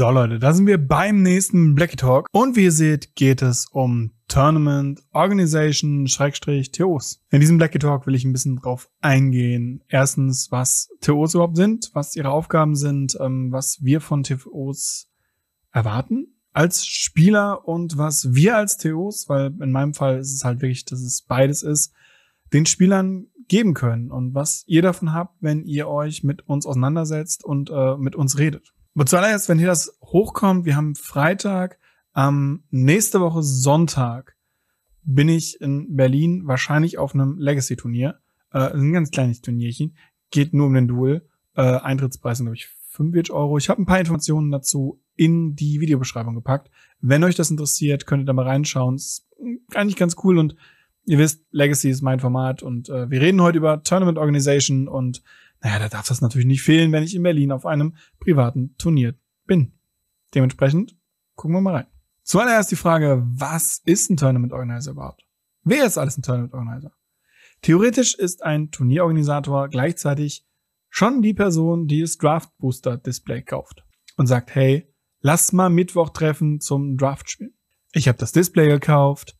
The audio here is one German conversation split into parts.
So Leute, da sind wir beim nächsten Blackie Talk. Und wie ihr seht, geht es um Tournament Organization Schrägstrich TOs. In diesem Blackie Talk will ich ein bisschen drauf eingehen. Erstens, was TOs überhaupt sind, was ihre Aufgaben sind, ähm, was wir von TOs erwarten als Spieler und was wir als TOs, weil in meinem Fall ist es halt wirklich, dass es beides ist, den Spielern geben können und was ihr davon habt, wenn ihr euch mit uns auseinandersetzt und äh, mit uns redet. Und zuallererst, wenn hier das hochkommt, wir haben Freitag, ähm, nächste Woche Sonntag bin ich in Berlin wahrscheinlich auf einem Legacy-Turnier. Äh, ein ganz kleines Turnierchen. Geht nur um den Duel. Äh, Eintrittspreis sind, glaube ich, 45 Euro. Ich habe ein paar Informationen dazu in die Videobeschreibung gepackt. Wenn euch das interessiert, könnt ihr da mal reinschauen. Ist eigentlich ganz cool und ihr wisst, Legacy ist mein Format und äh, wir reden heute über Tournament Organization und naja, da darf das natürlich nicht fehlen, wenn ich in Berlin auf einem privaten Turnier bin. Dementsprechend gucken wir mal rein. Zuallererst die Frage, was ist ein Tournament Organizer überhaupt? Wer ist alles ein Tournament Organizer? Theoretisch ist ein Turnierorganisator gleichzeitig schon die Person, die das Draft Booster Display kauft und sagt, hey, lass mal Mittwoch treffen zum Draft spielen. Ich habe das Display gekauft,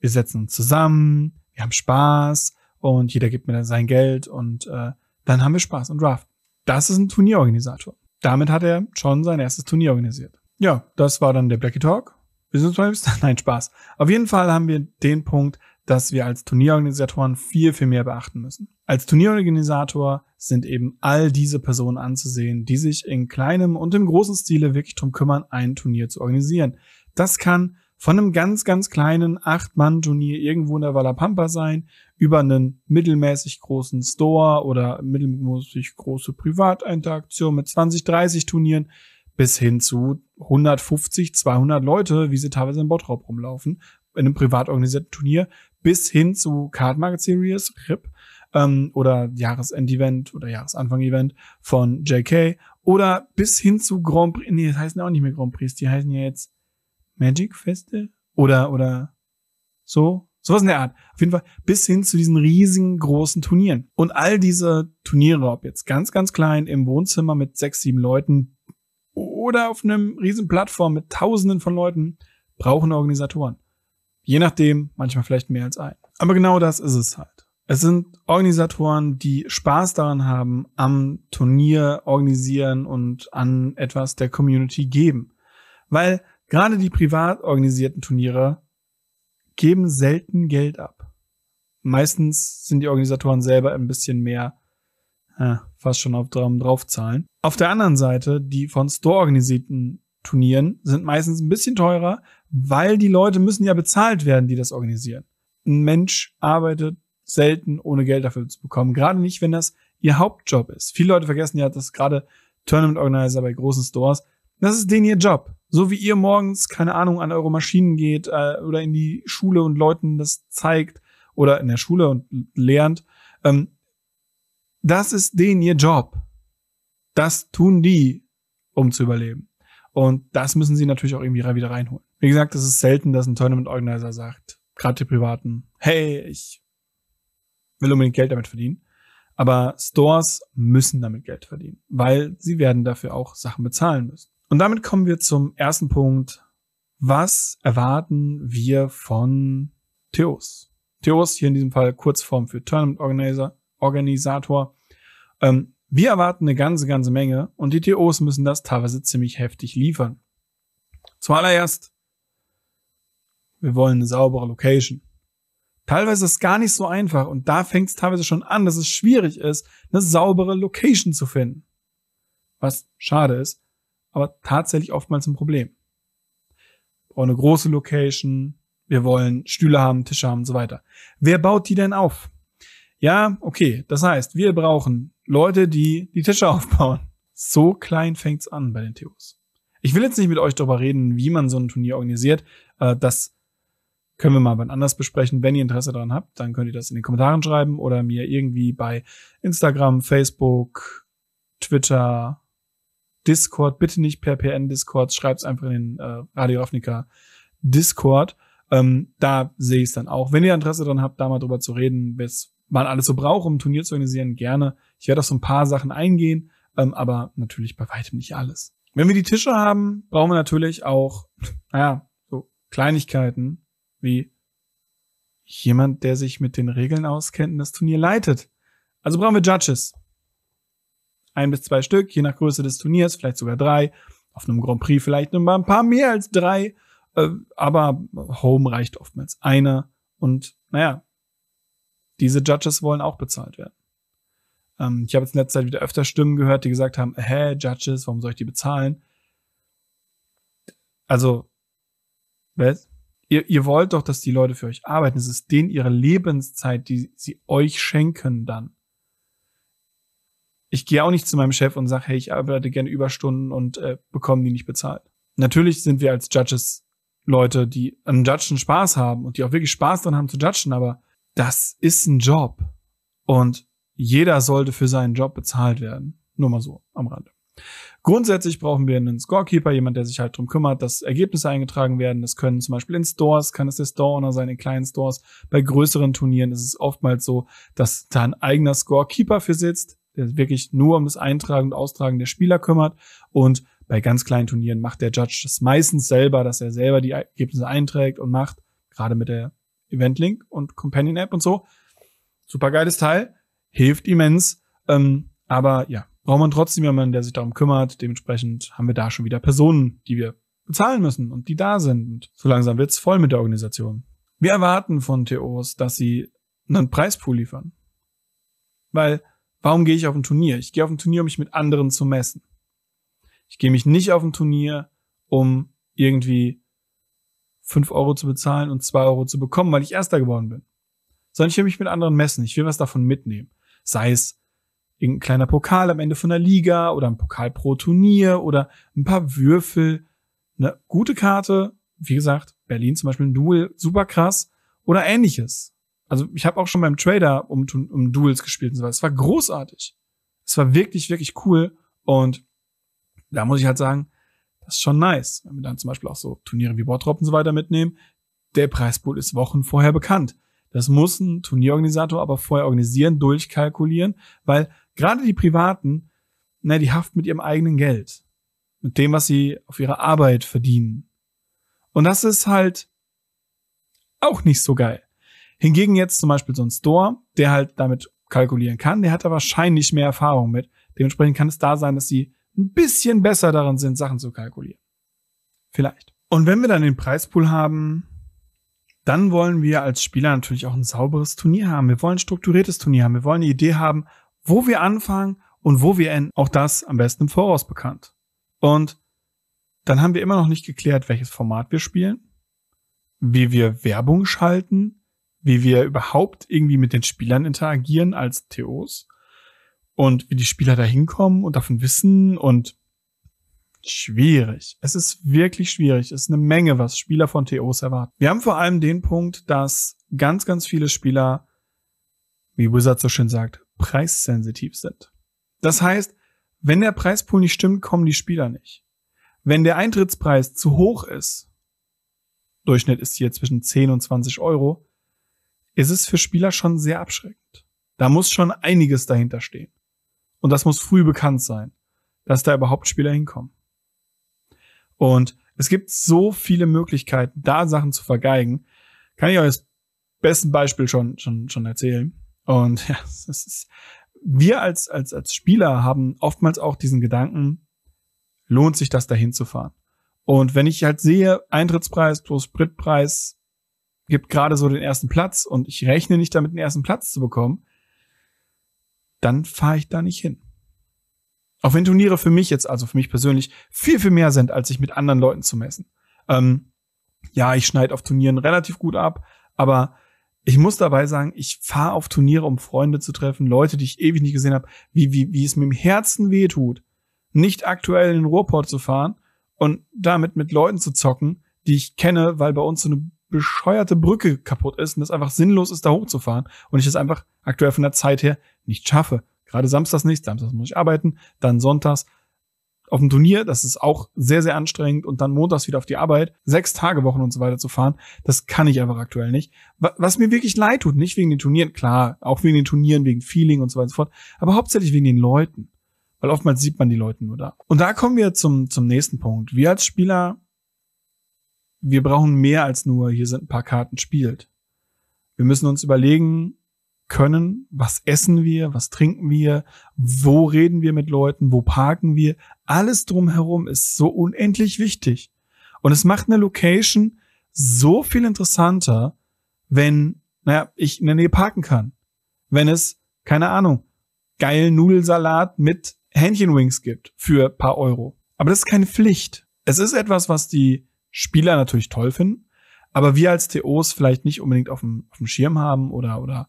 wir setzen uns zusammen, wir haben Spaß und jeder gibt mir dann sein Geld und äh, dann haben wir Spaß und Draft. Das ist ein Turnierorganisator. Damit hat er schon sein erstes Turnier organisiert. Ja, das war dann der Blackie Talk. Wir sind zwar nein, Spaß. Auf jeden Fall haben wir den Punkt, dass wir als Turnierorganisatoren viel, viel mehr beachten müssen. Als Turnierorganisator sind eben all diese Personen anzusehen, die sich in kleinem und im großen Stile wirklich drum kümmern, ein Turnier zu organisieren. Das kann von einem ganz, ganz kleinen Acht-Mann-Turnier irgendwo in der Wallapampa sein, über einen mittelmäßig großen Store oder mittelmäßig große Privateinteraktion mit 20, 30 Turnieren bis hin zu 150, 200 Leute, wie sie teilweise im Bottrop rumlaufen, in einem privat organisierten Turnier, bis hin zu Card Market Series, RIP, ähm, oder Jahresendevent oder Jahresanfang-Event von JK oder bis hin zu Grand Prix, nee, das heißen ja auch nicht mehr Grand Prix, die heißen ja jetzt Magic Festival oder oder so sowas in der Art. Auf jeden Fall bis hin zu diesen riesigen großen Turnieren und all diese Turniere, ob jetzt ganz ganz klein im Wohnzimmer mit sechs sieben Leuten oder auf einem riesen Plattform mit Tausenden von Leuten, brauchen Organisatoren. Je nachdem, manchmal vielleicht mehr als ein. Aber genau das ist es halt. Es sind Organisatoren, die Spaß daran haben, am Turnier organisieren und an etwas der Community geben. Weil Gerade die privat organisierten Turniere geben selten Geld ab. Meistens sind die Organisatoren selber ein bisschen mehr äh, fast schon auf draufzahlen. Auf der anderen Seite, die von Store organisierten Turnieren sind meistens ein bisschen teurer, weil die Leute müssen ja bezahlt werden, die das organisieren. Ein Mensch arbeitet selten ohne Geld dafür zu bekommen, gerade nicht, wenn das ihr Hauptjob ist. Viele Leute vergessen ja, dass gerade Tournament Organizer bei großen Stores das ist denen ihr Job. So wie ihr morgens, keine Ahnung, an eure Maschinen geht äh, oder in die Schule und Leuten das zeigt oder in der Schule und lernt. Ähm, das ist denen ihr Job. Das tun die, um zu überleben. Und das müssen sie natürlich auch irgendwie wieder reinholen. Wie gesagt, es ist selten, dass ein Tournament Organizer sagt, gerade die Privaten, hey, ich will unbedingt Geld damit verdienen. Aber Stores müssen damit Geld verdienen, weil sie werden dafür auch Sachen bezahlen müssen. Und damit kommen wir zum ersten Punkt. Was erwarten wir von Theos? Theos hier in diesem Fall Kurzform für Tournament Organizer, Organisator. Ähm, wir erwarten eine ganze, ganze Menge und die TOs müssen das teilweise ziemlich heftig liefern. Zuallererst, wir wollen eine saubere Location. Teilweise ist es gar nicht so einfach und da fängt es teilweise schon an, dass es schwierig ist, eine saubere Location zu finden. Was schade ist, aber tatsächlich oftmals ein Problem. Wir brauchen eine große Location, wir wollen Stühle haben, Tische haben und so weiter. Wer baut die denn auf? Ja, okay, das heißt, wir brauchen Leute, die die Tische aufbauen. So klein fängt's an bei den TUs. Ich will jetzt nicht mit euch darüber reden, wie man so ein Turnier organisiert. Äh, das können wir mal wann anders besprechen. Wenn ihr Interesse daran habt, dann könnt ihr das in den Kommentaren schreiben oder mir irgendwie bei Instagram, Facebook, Twitter, Discord, bitte nicht per PN Discord, schreibt's einfach in den äh, Radio Ravnica Discord. Ähm, da sehe ich es dann auch. Wenn ihr Interesse dran habt, da mal drüber zu reden, was man alles so braucht, um ein Turnier zu organisieren, gerne. Ich werde auf so ein paar Sachen eingehen, ähm, aber natürlich bei weitem nicht alles. Wenn wir die Tische haben, brauchen wir natürlich auch, naja, so Kleinigkeiten wie jemand, der sich mit den Regeln auskennt und das Turnier leitet. Also brauchen wir Judges ein bis zwei Stück, je nach Größe des Turniers, vielleicht sogar drei. Auf einem Grand Prix vielleicht nur mal ein paar mehr als drei. Äh, aber Home reicht oftmals einer. Und naja, diese Judges wollen auch bezahlt werden. Ähm, ich habe jetzt in letzter Zeit wieder öfter Stimmen gehört, die gesagt haben, hä, Judges, warum soll ich die bezahlen? Also, was? Ihr, ihr wollt doch, dass die Leute für euch arbeiten. Es ist denen ihre Lebenszeit, die sie euch schenken dann ich gehe auch nicht zu meinem Chef und sage, hey, ich arbeite gerne Überstunden und äh, bekomme die nicht bezahlt. Natürlich sind wir als Judges Leute, die an Judgen Spaß haben und die auch wirklich Spaß dran haben zu judgen, aber das ist ein Job. Und jeder sollte für seinen Job bezahlt werden. Nur mal so am Rande. Grundsätzlich brauchen wir einen Scorekeeper, jemand, der sich halt drum kümmert, dass Ergebnisse eingetragen werden. Das können zum Beispiel in Stores, kann es der Store Owner sein, in kleinen Stores. Bei größeren Turnieren ist es oftmals so, dass da ein eigener Scorekeeper für sitzt, der wirklich nur um das Eintragen und Austragen der Spieler kümmert. Und bei ganz kleinen Turnieren macht der Judge das meistens selber, dass er selber die Ergebnisse einträgt und macht, gerade mit der Eventlink und Companion App und so. Super geiles Teil, hilft immens. Ähm, aber ja, braucht man trotzdem jemanden, der sich darum kümmert. Dementsprechend haben wir da schon wieder Personen, die wir bezahlen müssen und die da sind. Und so langsam wird's voll mit der Organisation. Wir erwarten von TOs, dass sie einen Preispool liefern. Weil Warum gehe ich auf ein Turnier? Ich gehe auf ein Turnier, um mich mit anderen zu messen. Ich gehe mich nicht auf ein Turnier, um irgendwie fünf Euro zu bezahlen und zwei Euro zu bekommen, weil ich Erster geworden bin. Sondern ich will mich mit anderen messen. Ich will was davon mitnehmen. Sei es irgendein kleiner Pokal am Ende von der Liga oder ein Pokal pro Turnier oder ein paar Würfel. Eine gute Karte, wie gesagt, Berlin zum Beispiel ein Duel, super krass oder ähnliches. Also ich habe auch schon beim Trader um, um Duels gespielt und so weiter. Es war großartig. Es war wirklich, wirklich cool. Und da muss ich halt sagen, das ist schon nice. Wenn wir dann zum Beispiel auch so Turniere wie Bordrop und so weiter mitnehmen, der Preispool ist Wochen vorher bekannt. Das muss ein Turnierorganisator aber vorher organisieren, durchkalkulieren, weil gerade die Privaten, na, ne, die haften mit ihrem eigenen Geld. Mit dem, was sie auf ihrer Arbeit verdienen. Und das ist halt auch nicht so geil. Hingegen jetzt zum Beispiel so ein Store, der halt damit kalkulieren kann, der hat da wahrscheinlich mehr Erfahrung mit. Dementsprechend kann es da sein, dass sie ein bisschen besser darin sind, Sachen zu kalkulieren. Vielleicht. Und wenn wir dann den Preispool haben, dann wollen wir als Spieler natürlich auch ein sauberes Turnier haben. Wir wollen ein strukturiertes Turnier haben. Wir wollen eine Idee haben, wo wir anfangen und wo wir enden. Auch das am besten im Voraus bekannt. Und dann haben wir immer noch nicht geklärt, welches Format wir spielen, wie wir Werbung schalten, wie wir überhaupt irgendwie mit den Spielern interagieren als TOs und wie die Spieler da hinkommen und davon wissen und schwierig. Es ist wirklich schwierig. Es ist eine Menge, was Spieler von TOs erwarten. Wir haben vor allem den Punkt, dass ganz, ganz viele Spieler, wie Wizard so schön sagt, preissensitiv sind. Das heißt, wenn der Preispool nicht stimmt, kommen die Spieler nicht. Wenn der Eintrittspreis zu hoch ist, Durchschnitt ist hier zwischen 10 und 20 Euro, ist es für Spieler schon sehr abschreckend. Da muss schon einiges dahinter stehen. Und das muss früh bekannt sein, dass da überhaupt Spieler hinkommen. Und es gibt so viele Möglichkeiten, da Sachen zu vergeigen. Kann ich euch das besten Beispiel schon, schon, schon erzählen. Und ja, es ist, wir als, als, als Spieler haben oftmals auch diesen Gedanken, lohnt sich das dahin zu fahren? Und wenn ich halt sehe, Eintrittspreis plus Spritpreis gibt gerade so den ersten Platz und ich rechne nicht damit, den ersten Platz zu bekommen, dann fahre ich da nicht hin. Auch wenn Turniere für mich jetzt, also für mich persönlich, viel, viel mehr sind, als sich mit anderen Leuten zu messen. Ähm, ja, ich schneide auf Turnieren relativ gut ab, aber ich muss dabei sagen, ich fahre auf Turniere, um Freunde zu treffen, Leute, die ich ewig nicht gesehen habe, wie, wie, wie es mir im Herzen weh tut, nicht aktuell in den Ruhrport zu fahren und damit mit Leuten zu zocken, die ich kenne, weil bei uns so eine bescheuerte Brücke kaputt ist und es einfach sinnlos ist, da hochzufahren und ich es einfach aktuell von der Zeit her nicht schaffe. Gerade samstags nicht, samstags muss ich arbeiten, dann sonntags auf dem Turnier, das ist auch sehr, sehr anstrengend und dann montags wieder auf die Arbeit, sechs Tage Wochen und so weiter zu fahren, das kann ich einfach aktuell nicht. Was mir wirklich leid tut, nicht wegen den Turnieren, klar, auch wegen den Turnieren, wegen Feeling und so weiter und so fort, aber hauptsächlich wegen den Leuten. Weil oftmals sieht man die Leute nur da. Und da kommen wir zum, zum nächsten Punkt. Wir als Spieler wir brauchen mehr als nur, hier sind ein paar Karten spielt. Wir müssen uns überlegen können, was essen wir, was trinken wir, wo reden wir mit Leuten, wo parken wir. Alles drumherum ist so unendlich wichtig. Und es macht eine Location so viel interessanter, wenn, naja, ich in der Nähe parken kann. Wenn es, keine Ahnung, geilen Nudelsalat mit Hähnchenwings gibt für ein paar Euro. Aber das ist keine Pflicht. Es ist etwas, was die Spieler natürlich toll finden, aber wir als TOs vielleicht nicht unbedingt auf dem, auf dem Schirm haben oder, oder,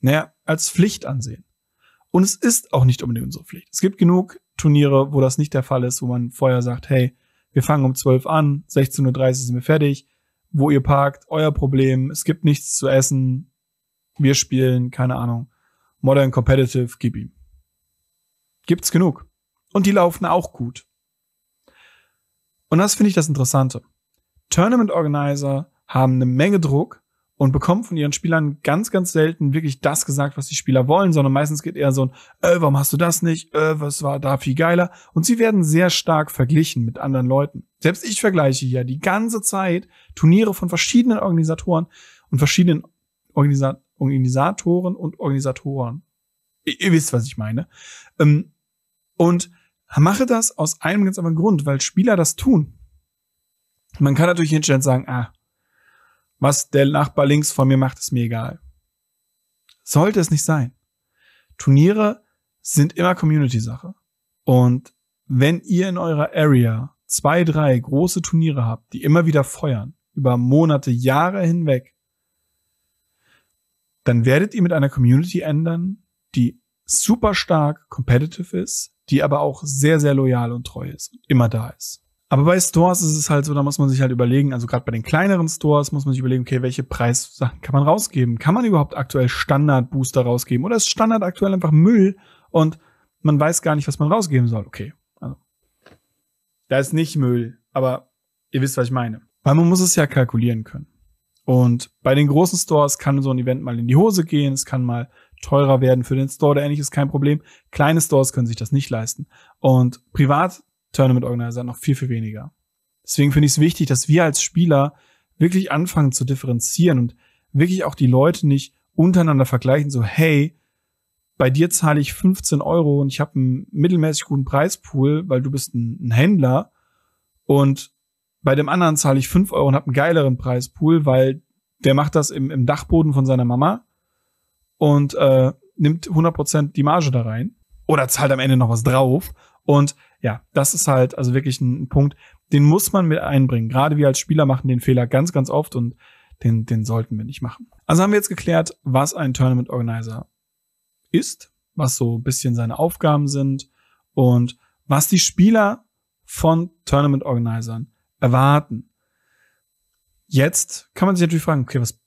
naja, als Pflicht ansehen. Und es ist auch nicht unbedingt unsere Pflicht. Es gibt genug Turniere, wo das nicht der Fall ist, wo man vorher sagt, hey, wir fangen um 12 an, 16.30 Uhr sind wir fertig, wo ihr parkt, euer Problem, es gibt nichts zu essen, wir spielen, keine Ahnung, Modern Competitive, gib ihm. Gibt's genug. Und die laufen auch gut. Und das finde ich das Interessante. Tournament Organizer haben eine Menge Druck und bekommen von ihren Spielern ganz, ganz selten wirklich das gesagt, was die Spieler wollen, sondern meistens geht eher so ein, äh, warum hast du das nicht? Äh, was war da viel geiler? Und sie werden sehr stark verglichen mit anderen Leuten. Selbst ich vergleiche hier die ganze Zeit Turniere von verschiedenen Organisatoren und verschiedenen Organisa Organisatoren und Organisatoren. Ihr, ihr, wisst, was ich meine. Ähm, und mache das aus einem ganz anderen Grund, weil Spieler das tun. Man kann natürlich hinstellen und sagen, ah, was der Nachbar links von mir macht, ist mir egal. Sollte es nicht sein. Turniere sind immer Community-Sache. Und wenn ihr in eurer Area zwei, drei große Turniere habt, die immer wieder feuern, über Monate, Jahre hinweg, dann werdet ihr mit einer Community ändern, die super stark competitive ist, die aber auch sehr, sehr loyal und treu ist und immer da ist. Aber bei Stores ist es halt so, da muss man sich halt überlegen, also gerade bei den kleineren Stores muss man sich überlegen, okay, welche Preissachen kann man rausgeben? Kann man überhaupt aktuell Standard-Booster rausgeben? Oder ist Standard aktuell einfach Müll und man weiß gar nicht, was man rausgeben soll? Okay, also. Da ist nicht Müll, aber ihr wisst, was ich meine. Weil man muss es ja kalkulieren können. Und bei den großen Stores kann so ein Event mal in die Hose gehen, es kann mal teurer werden für den Store oder ähnliches, kein Problem. Kleine Stores können sich das nicht leisten. Und privat tournament Organizer noch viel, viel weniger. Deswegen finde ich es wichtig, dass wir als Spieler wirklich anfangen zu differenzieren und wirklich auch die Leute nicht untereinander vergleichen, so, hey, bei dir zahle ich 15 Euro und ich habe einen mittelmäßig guten Preispool, weil du bist ein, Händler und bei dem anderen zahle ich 5 Euro und habe einen geileren Preispool, weil der macht das im, im Dachboden von seiner Mama und äh, nimmt 100% die Marge da rein oder zahlt am Ende noch was drauf und ja, das ist halt also wirklich ein Punkt, den muss man mit einbringen. Gerade wir als Spieler machen den Fehler ganz, ganz oft und den, den sollten wir nicht machen. Also haben wir jetzt geklärt, was ein Tournament Organizer ist, was so ein bisschen seine Aufgaben sind und was die Spieler von Tournament Organisern erwarten. Jetzt kann man sich natürlich fragen, okay, was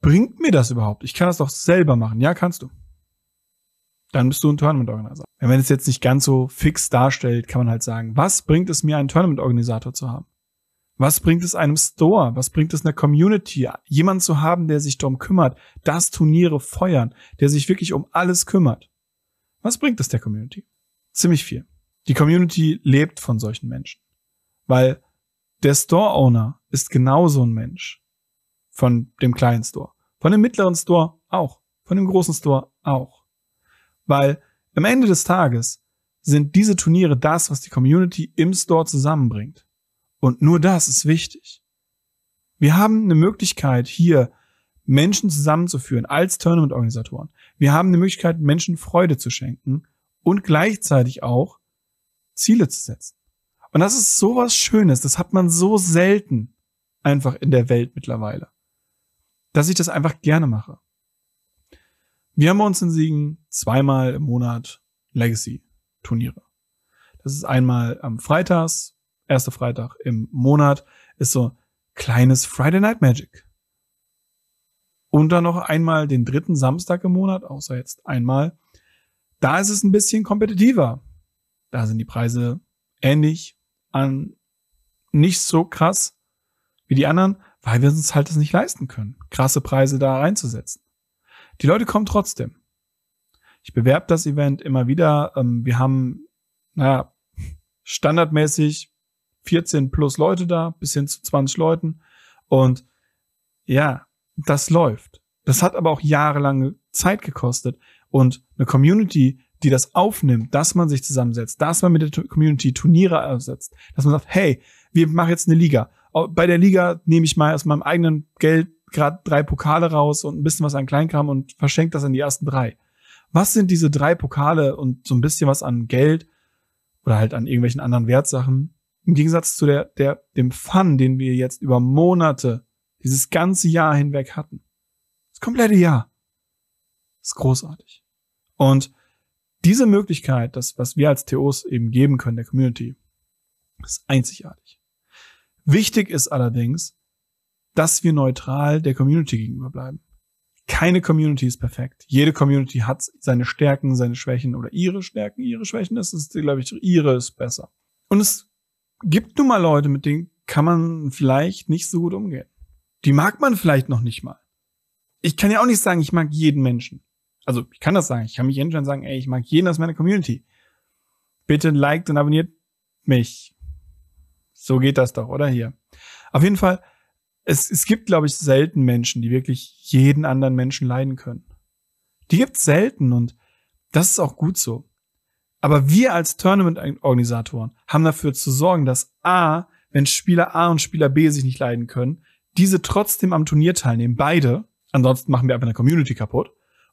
bringt mir das überhaupt? Ich kann das doch selber machen. Ja, kannst du dann bist du ein Tournament-Organizer. Wenn es jetzt nicht ganz so fix darstellt, kann man halt sagen, was bringt es mir, einen Tournament-Organisator zu haben? Was bringt es einem Store? Was bringt es einer Community? Jemand zu haben, der sich darum kümmert, dass Turniere feuern, der sich wirklich um alles kümmert. Was bringt es der Community? Ziemlich viel. Die Community lebt von solchen Menschen. Weil der Store-Owner ist genauso ein Mensch. Von dem kleinen Store. Von dem mittleren Store auch. Von dem großen Store auch. Weil am Ende des Tages sind diese Turniere das, was die Community im Store zusammenbringt. Und nur das ist wichtig. Wir haben eine Möglichkeit, hier Menschen zusammenzuführen als Tournament-Organisatoren. Wir haben eine Möglichkeit, Menschen Freude zu schenken und gleichzeitig auch Ziele zu setzen. Und das ist sowas Schönes. Das hat man so selten einfach in der Welt mittlerweile, dass ich das einfach gerne mache. Wir haben bei uns in Siegen zweimal im Monat Legacy-Turniere. Das ist einmal am Freitags, erster Freitag im Monat, ist so kleines Friday Night Magic. Und dann noch einmal den dritten Samstag im Monat, außer jetzt einmal. Da ist es ein bisschen kompetitiver. Da sind die Preise ähnlich an nicht so krass wie die anderen, weil wir uns halt das nicht leisten können, krasse Preise da reinzusetzen. Die Leute kommen trotzdem. Ich bewerbe das Event immer wieder. Ähm, wir haben, naja, standardmäßig 14 plus Leute da, bis hin zu 20 Leuten. Und ja, das läuft. Das hat aber auch jahrelange Zeit gekostet. Und eine Community, die das aufnimmt, dass man sich zusammensetzt, dass man mit der Community Turniere ersetzt, dass man sagt, hey, wir machen jetzt eine Liga. Bei der Liga nehme ich mal aus meinem eigenen Geld gerade drei Pokale raus und ein bisschen was an Kleinkram und verschenkt das an die ersten drei. Was sind diese drei Pokale und so ein bisschen was an Geld oder halt an irgendwelchen anderen Wertsachen? Im Gegensatz zu der, der, dem Fun, den wir jetzt über Monate, dieses ganze Jahr hinweg hatten. Das komplette Jahr. Das ist großartig. Und diese Möglichkeit, das, was wir als TOs eben geben können, der Community, ist einzigartig. Wichtig ist allerdings, dass wir neutral der Community gegenüber bleiben. Keine Community ist perfekt. Jede Community hat seine Stärken, seine Schwächen oder ihre Stärken, ihre Schwächen. Das ist, glaube ich, ihre ist besser. Und es gibt nun mal Leute, mit denen kann man vielleicht nicht so gut umgehen. Die mag man vielleicht noch nicht mal. Ich kann ja auch nicht sagen, ich mag jeden Menschen. Also ich kann das sagen. Ich kann mich entscheiden sagen, ey, ich mag jeden aus meiner Community. Bitte liked und abonniert mich. So geht das doch, oder hier? Auf jeden Fall es, es gibt, glaube ich, selten Menschen, die wirklich jeden anderen Menschen leiden können. Die gibt's selten und das ist auch gut so. Aber wir als Tournament-Organisatoren haben dafür zu sorgen, dass A, wenn Spieler A und Spieler B sich nicht leiden können, diese trotzdem am Turnier teilnehmen, beide, ansonsten machen wir einfach eine Community kaputt.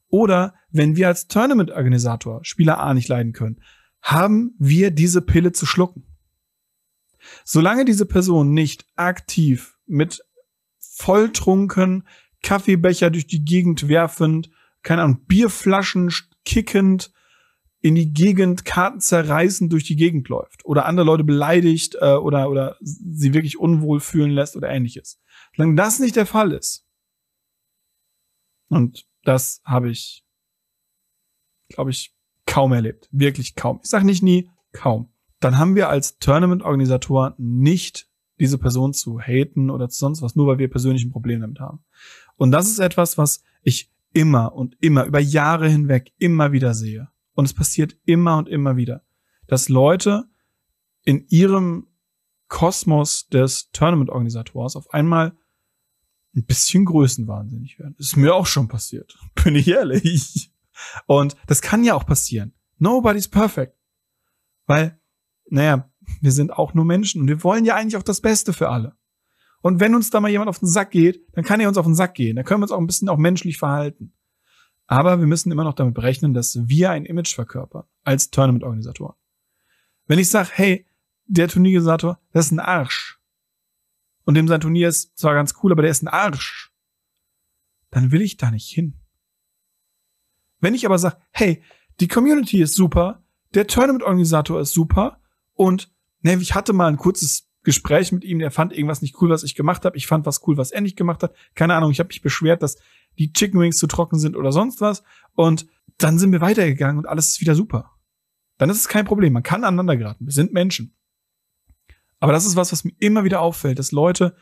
Oder wenn wir als Tournament-Organisator Spieler A nicht leiden können, haben wir diese Pille zu schlucken. Solange diese Person nicht aktiv mit volltrunken, Kaffeebecher durch die Gegend werfend, keine Ahnung, Bierflaschen kickend, in die Gegend Karten zerreißend durch die Gegend läuft oder andere Leute beleidigt äh, oder, oder sie wirklich unwohl fühlen lässt oder ähnliches. Solange das nicht der Fall ist, und das habe ich, glaube ich, kaum erlebt. Wirklich kaum. Ich sage nicht nie, kaum. Dann haben wir als tournament organisator nicht diese Person zu haten oder zu sonst was, nur weil wir persönlich ein Problem damit haben. Und das ist etwas, was ich immer und immer, über Jahre hinweg immer wieder sehe. Und es passiert immer und immer wieder, dass Leute in ihrem Kosmos des Tournament-Organisators auf einmal ein bisschen größenwahnsinnig werden. Das ist mir auch schon passiert. Bin ich ehrlich. Und das kann ja auch passieren. Nobody's perfect. Weil, naja, wir sind auch nur Menschen und wir wollen ja eigentlich auch das Beste für alle. Und wenn uns da mal jemand auf den Sack geht, dann kann er uns auf den Sack gehen. Da können wir uns auch ein bisschen auch menschlich verhalten. Aber wir müssen immer noch damit berechnen, dass wir ein Image verkörpern als Tournament-Organisatoren. Wenn ich sage, hey, der Turnierorganisator, das ist ein Arsch. Und dem sein Turnier ist zwar ganz cool, aber der ist ein Arsch. Dann will ich da nicht hin. Wenn ich aber sage, hey, die Community ist super, der Tournament-Organisator ist super und ne, ich hatte mal ein kurzes Gespräch mit ihm, der fand irgendwas nicht cool, was ich gemacht habe. Ich fand was cool, was er nicht gemacht hat. Keine Ahnung, ich habe mich beschwert, dass die Chicken Wings zu trocken sind oder sonst was. Und dann sind wir weitergegangen und alles ist wieder super. Dann ist es kein Problem. Man kann aneinander geraten. Wir sind Menschen. Aber das ist was, was mir immer wieder auffällt, dass Leute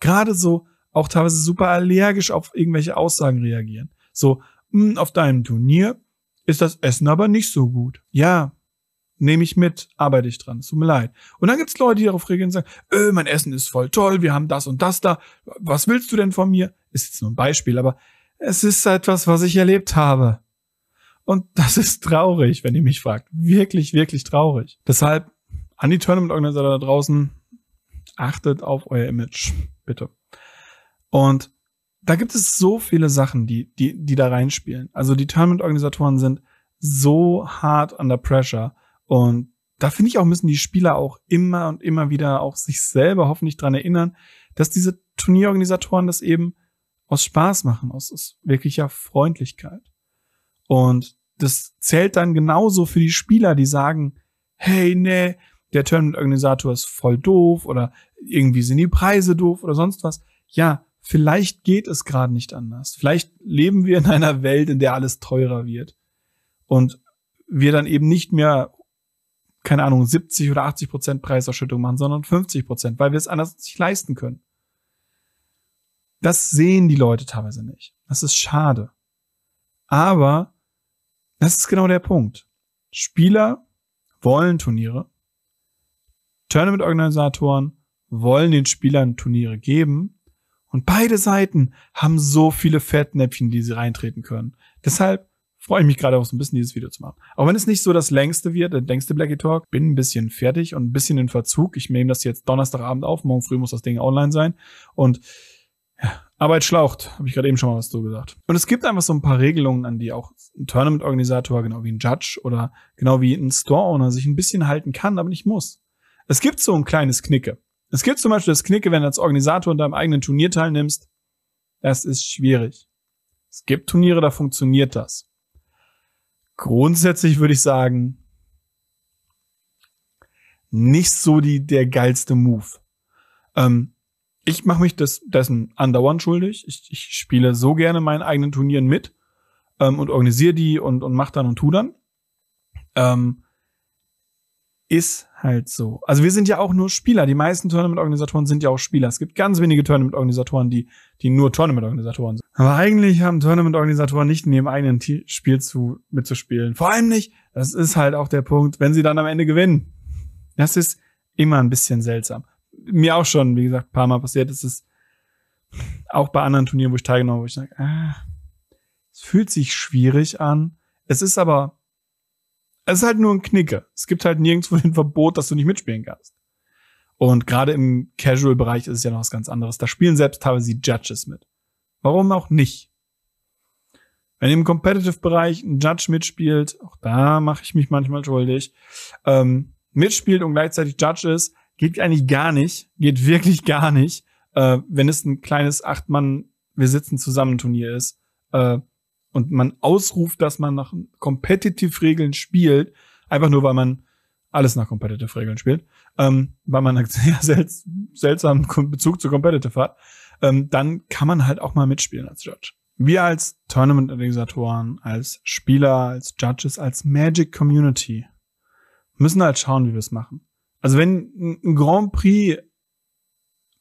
gerade so auch teilweise super allergisch auf irgendwelche Aussagen reagieren. So, mh, hm, auf deinem Turnier ist das Essen aber nicht so gut. Ja, nehme ich mit, arbeite ich dran, es tut mir leid. Und dann gibt's Leute, die darauf reagieren und sagen, öh, mein Essen ist voll toll, wir haben das und das da, was willst du denn von mir? Ist jetzt nur ein Beispiel, aber es ist etwas, was ich erlebt habe. Und das ist traurig, wenn ihr mich fragt. Wirklich, wirklich traurig. Deshalb an die Tournament-Organisator da draußen, achtet auf euer Image, bitte. Und da gibt es so viele Sachen, die, die, die da reinspielen. Also die Tournament-Organisatoren sind so hart under pressure und da finde ich auch, müssen die Spieler auch immer und immer wieder auch sich selber hoffentlich dran erinnern, dass diese Turnierorganisatoren das eben aus Spaß machen, aus, aus wirklicher Freundlichkeit. Und das zählt dann genauso für die Spieler, die sagen, hey, nee, der Tournament-Organisator ist voll doof oder irgendwie sind die Preise doof oder sonst was. Ja, vielleicht geht es gerade nicht anders. Vielleicht leben wir in einer Welt, in der alles teurer wird und wir dann eben nicht mehr keine Ahnung, 70 oder 80 Prozent Preisausschüttung machen, sondern 50 Prozent, weil wir es anders nicht leisten können. Das sehen die Leute teilweise nicht. Das ist schade. Aber das ist genau der Punkt. Spieler wollen Turniere. Tournament-Organisatoren wollen den Spielern Turniere geben. Und beide Seiten haben so viele Fettnäpfchen, die sie reintreten können. Deshalb freue ich mich gerade auch so ein bisschen, dieses Video zu machen. Auch wenn es nicht so das längste wird, der längste Blackie Talk, bin ein bisschen fertig und ein bisschen in Verzug. Ich nehme das jetzt Donnerstagabend auf, morgen früh muss das Ding online sein. Und ja, Arbeit schlaucht, habe ich gerade eben schon mal was so gesagt. Und es gibt einfach so ein paar Regelungen, an die auch ein Tournament-Organisator, genau wie ein Judge oder genau wie ein Store-Owner sich ein bisschen halten kann, aber nicht muss. Es gibt so ein kleines Knicke. Es gibt zum Beispiel das Knicke, wenn du als Organisator in deinem eigenen Turnier teilnimmst. Das ist schwierig. Es gibt Turniere, da funktioniert das grundsätzlich würde ich sagen, nicht so die, der geilste Move. Ähm, ich mache mich des, dessen andauernd schuldig. Ich, ich spiele so gerne meinen eigenen Turnieren mit ähm, und organisiere die und, und mach dann und tu dann. Ähm, ist halt so. Also wir sind ja auch nur Spieler. Die meisten Tournament-Organisatoren sind ja auch Spieler. Es gibt ganz wenige Tournament-Organisatoren, die, die nur Tournament-Organisatoren sind. Aber eigentlich haben Tournament-Organisatoren nicht in ihrem eigenen Spiel zu, mitzuspielen. Vor allem nicht. Das ist halt auch der Punkt, wenn sie dann am Ende gewinnen. Das ist immer ein bisschen seltsam. Mir auch schon, wie gesagt, ein paar Mal passiert. Es ist auch bei anderen Turnieren, wo ich teilgenommen habe, wo ich sage, ah, es fühlt sich schwierig an. Es ist aber es ist halt nur ein Knicke. Es gibt halt nirgendwo ein Verbot, dass du nicht mitspielen kannst. Und gerade im Casual-Bereich ist es ja noch was ganz anderes. Da spielen selbst teilweise die Judges mit. Warum auch nicht? Wenn im Competitive-Bereich ein Judge mitspielt, auch da mache ich mich manchmal schuldig, ähm, mitspielt und gleichzeitig Judge ist, geht eigentlich gar nicht, geht wirklich gar nicht, äh, wenn es ein kleines Acht-Mann-Wir sitzen zusammen-Turnier ist. Äh, und man ausruft, dass man nach Competitive-Regeln spielt, einfach nur weil man alles nach Competitive-Regeln spielt, ähm, weil man einen halt sehr sel seltsamen Bezug zu Competitive hat, ähm, dann kann man halt auch mal mitspielen als Judge. Wir als Tournament-Organisatoren, als Spieler, als Judges, als Magic Community müssen halt schauen, wie wir es machen. Also wenn ein Grand Prix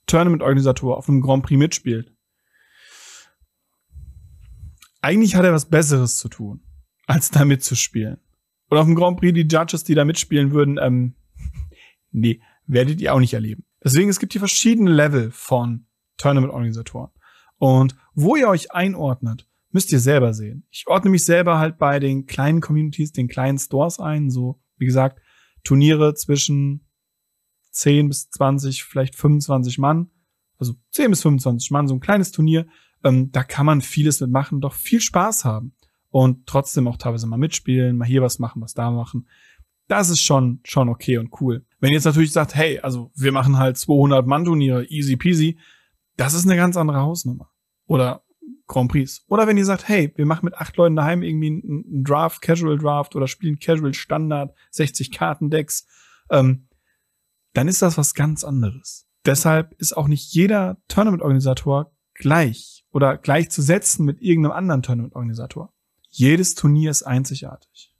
Tournament-Organisator auf einem Grand Prix mitspielt, eigentlich hat er was Besseres zu tun, als da mitzuspielen. Und auf dem Grand Prix die Judges, die da mitspielen würden, ähm, nee, werdet ihr auch nicht erleben. Deswegen, es gibt hier verschiedene Level von Tournament-Organisatoren. Und wo ihr euch einordnet, müsst ihr selber sehen. Ich ordne mich selber halt bei den kleinen Communities, den kleinen Stores ein. So, wie gesagt, Turniere zwischen 10 bis 20, vielleicht 25 Mann. Also 10 bis 25 Mann, so ein kleines Turnier ähm, da kann man vieles mitmachen, doch viel Spaß haben und trotzdem auch teilweise mal mitspielen, mal hier was machen, was da machen. Das ist schon, schon okay und cool. Wenn ihr jetzt natürlich sagt, hey, also wir machen halt 200 Mann-Turniere, easy peasy, das ist eine ganz andere Hausnummer. Oder Grand Prix. Oder wenn ihr sagt, hey, wir machen mit acht Leuten daheim irgendwie einen Draft, Casual Draft oder spielen Casual Standard, 60 Karten Decks, ähm, dann ist das was ganz anderes. Deshalb ist auch nicht jeder Tournament-Organisator gleich oder gleichzusetzen mit irgendeinem anderen Tournament-Organisator. Jedes Turnier ist einzigartig.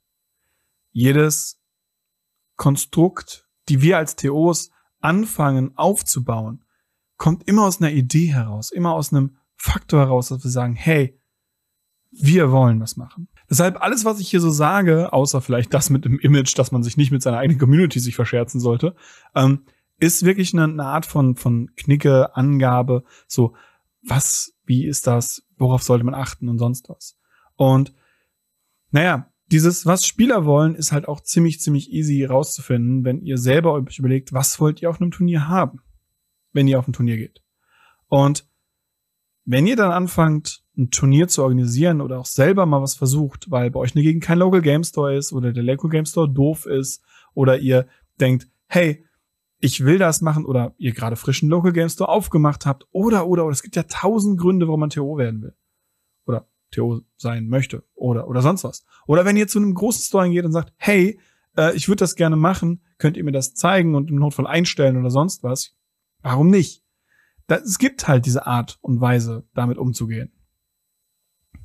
Jedes Konstrukt, die wir als TOs anfangen aufzubauen, kommt immer aus einer Idee heraus, immer aus einem Faktor heraus, dass wir sagen, hey, wir wollen was machen. Deshalb alles, was ich hier so sage, außer vielleicht das mit dem Image, dass man sich nicht mit seiner eigenen Community sich verscherzen sollte, ähm, ist wirklich eine, eine Art von, von Knicke, Angabe, so, was, wie ist das, worauf sollte man achten und sonst was. Und naja, dieses, was Spieler wollen, ist halt auch ziemlich, ziemlich easy rauszufinden, wenn ihr selber euch überlegt, was wollt ihr auf einem Turnier haben, wenn ihr auf ein Turnier geht. Und wenn ihr dann anfangt, ein Turnier zu organisieren oder auch selber mal was versucht, weil bei euch eine Gegend kein Local Game Store ist oder der Local Game Store doof ist oder ihr denkt, hey, ich will das machen oder ihr gerade frischen Local Game Store aufgemacht habt oder, oder, oder. Es gibt ja tausend Gründe, warum man TO werden will. Oder TO sein möchte oder, oder sonst was. Oder wenn ihr zu einem großen Store hingeht und sagt, hey, äh, ich würde das gerne machen, könnt ihr mir das zeigen und im Notfall einstellen oder sonst was. Warum nicht? Das, es gibt halt diese Art und Weise, damit umzugehen.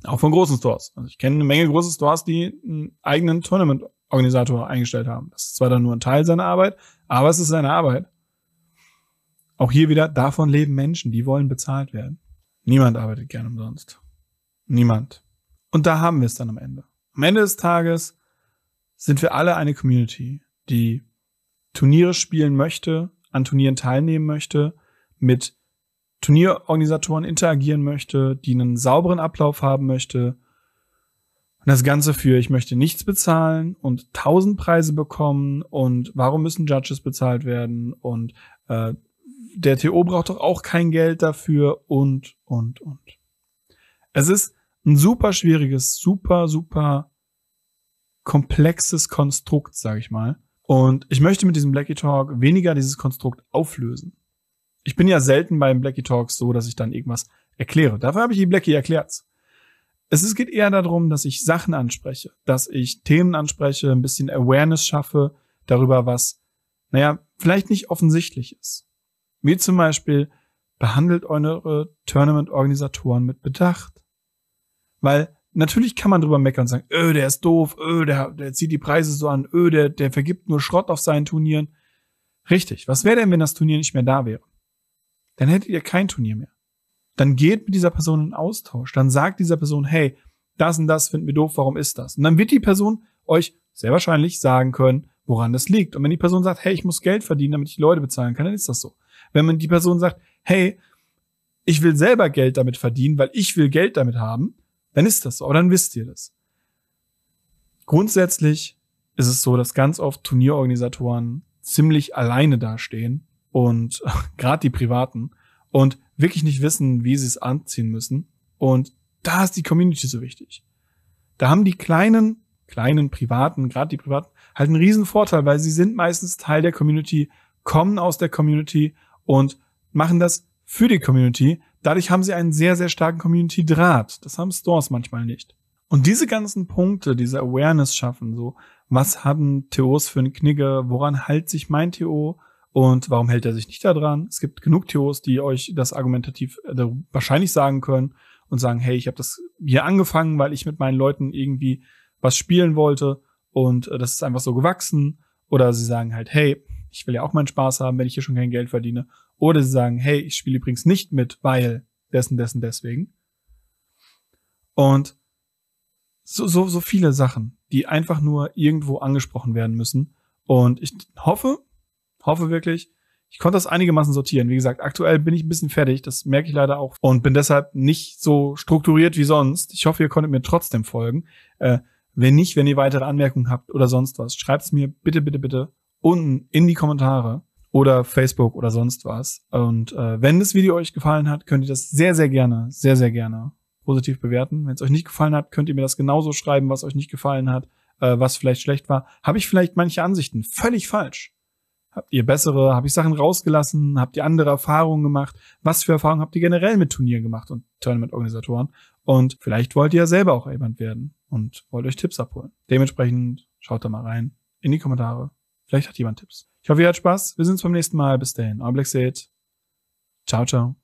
Auch von großen Stores. Also ich kenne eine Menge große Stores, die einen eigenen Tournament Organisator eingestellt haben. Das ist zwar dann nur ein Teil seiner Arbeit, aber es ist seine Arbeit. Auch hier wieder, davon leben Menschen, die wollen bezahlt werden. Niemand arbeitet gern umsonst. Niemand. Und da haben wir es dann am Ende. Am Ende des Tages sind wir alle eine Community, die Turniere spielen möchte, an Turnieren teilnehmen möchte, mit Turnierorganisatoren interagieren möchte, die einen sauberen Ablauf haben möchte, und das Ganze für ich möchte nichts bezahlen und tausend Preise bekommen und warum müssen Judges bezahlt werden und äh, der TO braucht doch auch kein Geld dafür und, und, und. Es ist ein super schwieriges, super, super komplexes Konstrukt, sage ich mal. Und ich möchte mit diesem Blackie Talk weniger dieses Konstrukt auflösen. Ich bin ja selten beim Blackie Talk so, dass ich dann irgendwas erkläre. Dafür habe ich die Blackie erklärt. Es geht eher darum, dass ich Sachen anspreche, dass ich Themen anspreche, ein bisschen Awareness schaffe darüber, was, naja, vielleicht nicht offensichtlich ist. Wie zum Beispiel, behandelt eure Tournament-Organisatoren mit Bedacht. Weil natürlich kann man drüber meckern und sagen, öh, der ist doof, öh, der, der zieht die Preise so an, öh, der, der vergibt nur Schrott auf seinen Turnieren. Richtig, was wäre denn, wenn das Turnier nicht mehr da wäre? Dann hättet ihr kein Turnier mehr dann geht mit dieser Person in Austausch. Dann sagt dieser Person, hey, das und das finden wir doof, warum ist das? Und dann wird die Person euch sehr wahrscheinlich sagen können, woran das liegt. Und wenn die Person sagt, hey, ich muss Geld verdienen, damit ich Leute bezahlen kann, dann ist das so. Wenn man die Person sagt, hey, ich will selber Geld damit verdienen, weil ich will Geld damit haben, dann ist das so. Aber dann wisst ihr das. Grundsätzlich ist es so, dass ganz oft Turnierorganisatoren ziemlich alleine dastehen und gerade die Privaten und wirklich nicht wissen, wie sie es anziehen müssen. Und da ist die Community so wichtig. Da haben die kleinen, kleinen Privaten, gerade die Privaten, halt einen riesen Vorteil, weil sie sind meistens Teil der Community, kommen aus der Community und machen das für die Community. Dadurch haben sie einen sehr, sehr starken Community-Draht. Das haben Stores manchmal nicht. Und diese ganzen Punkte, diese Awareness schaffen, so, was haben TOs für einen Knigge, woran hält sich mein TO, und warum hält er sich nicht daran? Es gibt genug Theos, die euch das argumentativ äh, wahrscheinlich sagen können und sagen, hey, ich habe das hier angefangen, weil ich mit meinen Leuten irgendwie was spielen wollte und äh, das ist einfach so gewachsen. Oder sie sagen halt, hey, ich will ja auch meinen Spaß haben, wenn ich hier schon kein Geld verdiene. Oder sie sagen, hey, ich spiele übrigens nicht mit, weil dessen, dessen, deswegen. Und so, so, so viele Sachen, die einfach nur irgendwo angesprochen werden müssen. Und ich hoffe, Hoffe wirklich. Ich konnte das einigermaßen sortieren. Wie gesagt, aktuell bin ich ein bisschen fertig, das merke ich leider auch. Und bin deshalb nicht so strukturiert wie sonst. Ich hoffe, ihr konntet mir trotzdem folgen. Äh, wenn nicht, wenn ihr weitere Anmerkungen habt oder sonst was, schreibt es mir bitte, bitte, bitte unten in die Kommentare oder Facebook oder sonst was. Und äh, wenn das Video euch gefallen hat, könnt ihr das sehr, sehr gerne, sehr, sehr gerne positiv bewerten. Wenn es euch nicht gefallen hat, könnt ihr mir das genauso schreiben, was euch nicht gefallen hat, äh, was vielleicht schlecht war. Habe ich vielleicht manche Ansichten völlig falsch? Habt ihr bessere, habe ich Sachen rausgelassen? Habt ihr andere Erfahrungen gemacht? Was für Erfahrungen habt ihr generell mit Turnieren gemacht und Tournament-Organisatoren? Und vielleicht wollt ihr ja selber auch jemand werden und wollt euch Tipps abholen. Dementsprechend schaut da mal rein in die Kommentare. Vielleicht hat jemand Tipps. Ich hoffe, ihr hattet Spaß. Wir sehen uns beim nächsten Mal. Bis dahin. Augenblick seht. Ciao, ciao.